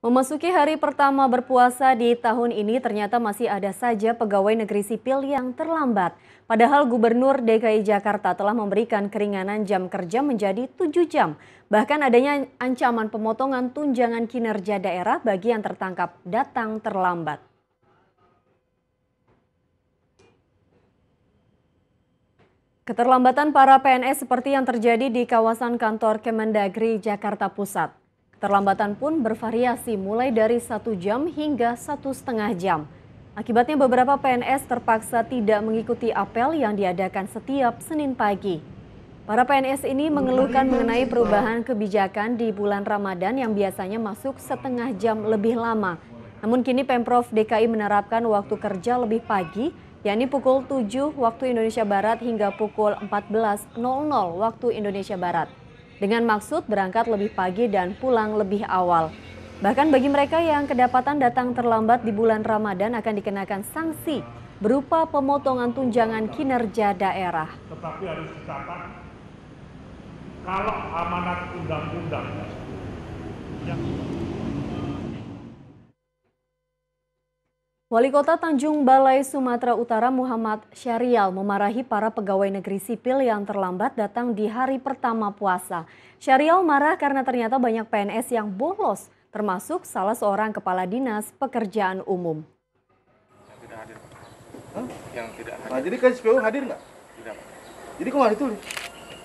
Memasuki hari pertama berpuasa di tahun ini ternyata masih ada saja pegawai negeri sipil yang terlambat. Padahal Gubernur DKI Jakarta telah memberikan keringanan jam kerja menjadi 7 jam. Bahkan adanya ancaman pemotongan tunjangan kinerja daerah bagi yang tertangkap datang terlambat. Keterlambatan para PNS seperti yang terjadi di kawasan kantor Kemendagri Jakarta Pusat. Terlambatan pun bervariasi mulai dari satu jam hingga satu setengah jam. Akibatnya beberapa PNS terpaksa tidak mengikuti apel yang diadakan setiap Senin pagi. Para PNS ini mengeluhkan mengenai perubahan kebijakan di bulan Ramadan yang biasanya masuk setengah jam lebih lama. Namun kini Pemprov DKI menerapkan waktu kerja lebih pagi, yakni pukul 7 waktu Indonesia Barat hingga pukul 14.00 waktu Indonesia Barat dengan maksud berangkat lebih pagi dan pulang lebih awal. Bahkan bagi mereka yang kedapatan datang terlambat di bulan Ramadan akan dikenakan sanksi berupa pemotongan tunjangan kinerja daerah. Tetapi harus dicatat, kalau amanat undang-undang Wali Kota Tanjung Balai, Sumatera Utara Muhammad Syarial memarahi para pegawai negeri sipil yang terlambat datang di hari pertama puasa. Syarial marah karena ternyata banyak PNS yang bolos, termasuk salah seorang kepala dinas pekerjaan umum. Yang tidak hadir, Hah? Yang tidak nah, hadir. Nah, jadi kan SPU hadir nggak? Tidak, Jadi kok nggak ditulis?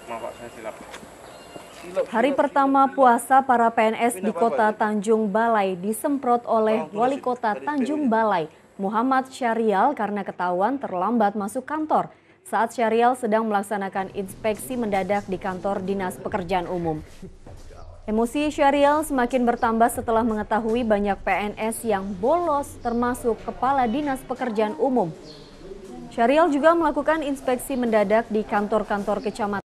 Maaf, Pak. Saya silap. Hari pertama puasa para PNS di kota Tanjung Balai disemprot oleh wali kota Tanjung Balai, Muhammad Syarial karena ketahuan terlambat masuk kantor saat Syarial sedang melaksanakan inspeksi mendadak di kantor Dinas Pekerjaan Umum. Emosi Syarial semakin bertambah setelah mengetahui banyak PNS yang bolos termasuk Kepala Dinas Pekerjaan Umum. Syarial juga melakukan inspeksi mendadak di kantor-kantor kecamatan.